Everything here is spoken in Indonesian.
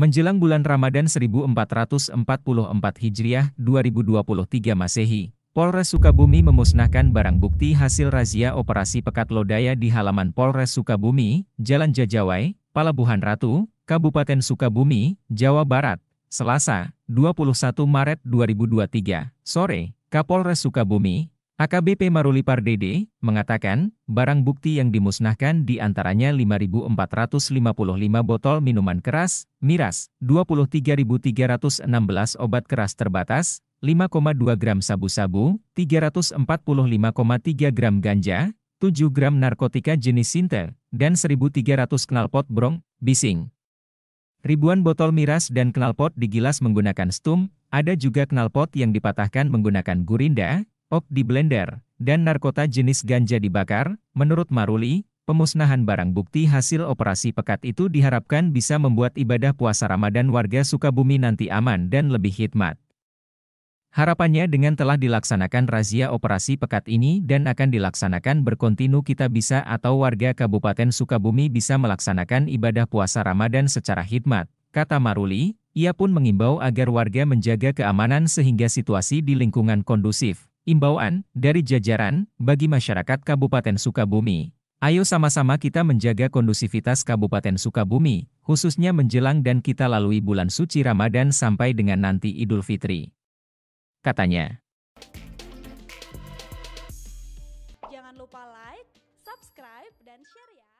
Menjelang bulan Ramadan 1444 Hijriah 2023 Masehi, Polres Sukabumi memusnahkan barang bukti hasil razia operasi pekat lodaya di halaman Polres Sukabumi, Jalan Jajawai, Palabuhan Ratu, Kabupaten Sukabumi, Jawa Barat, Selasa, 21 Maret 2023, sore, Kapolres Sukabumi, AKBP Maruli Pardede mengatakan, barang bukti yang dimusnahkan diantaranya 5.455 botol minuman keras, miras, 23.316 obat keras terbatas, 5,2 gram sabu-sabu, 345,3 gram ganja, 7 gram narkotika jenis sinter, dan 1.300 knalpot brong, bising. Ribuan botol miras dan knalpot digilas menggunakan stum, ada juga knalpot yang dipatahkan menggunakan gurinda, op di blender, dan narkota jenis ganja dibakar, menurut Maruli, pemusnahan barang bukti hasil operasi pekat itu diharapkan bisa membuat ibadah puasa Ramadan warga Sukabumi nanti aman dan lebih hikmat. Harapannya dengan telah dilaksanakan razia operasi pekat ini dan akan dilaksanakan berkontinu kita bisa atau warga Kabupaten Sukabumi bisa melaksanakan ibadah puasa Ramadan secara hikmat, kata Maruli, ia pun mengimbau agar warga menjaga keamanan sehingga situasi di lingkungan kondusif. Imbauan dari jajaran bagi masyarakat Kabupaten Sukabumi. Ayo sama-sama kita menjaga kondusivitas Kabupaten Sukabumi, khususnya menjelang dan kita lalui bulan suci Ramadan sampai dengan nanti Idul Fitri. Katanya. Jangan lupa like, subscribe, dan share ya.